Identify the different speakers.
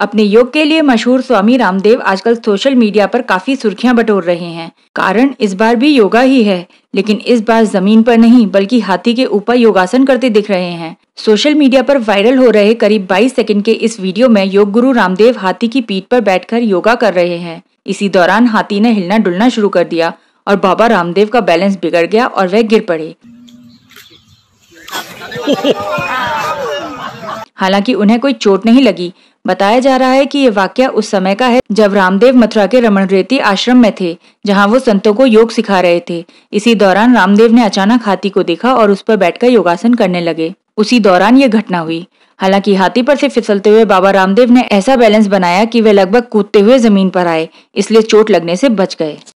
Speaker 1: अपने योग के लिए मशहूर स्वामी रामदेव आजकल सोशल मीडिया पर काफी सुर्खियां बटोर रहे हैं कारण इस बार भी योगा ही है लेकिन इस बार जमीन पर नहीं बल्कि हाथी के ऊपर योगासन करते दिख रहे हैं सोशल मीडिया पर वायरल हो रहे करीब 22 सेकंड के इस वीडियो में योग गुरु रामदेव हाथी की पीठ पर बैठ योगा कर रहे हैं इसी दौरान हाथी ने हिलना डुलना शुरू कर दिया और बाबा रामदेव का बैलेंस बिगड़ गया और वह गिर पड़े हालांकि उन्हें कोई चोट नहीं लगी बताया जा रहा है कि ये वाक्य उस समय का है जब रामदेव मथुरा के रमन रेती आश्रम में थे जहां वो संतों को योग सिखा रहे थे इसी दौरान रामदेव ने अचानक हाथी को देखा और उस पर बैठकर योगासन करने लगे उसी दौरान ये घटना हुई हालांकि हाथी पर से फिसलते हुए बाबा रामदेव ने ऐसा बैलेंस बनाया कि वे लगभग कूदते हुए जमीन पर आए इसलिए चोट लगने से बच गए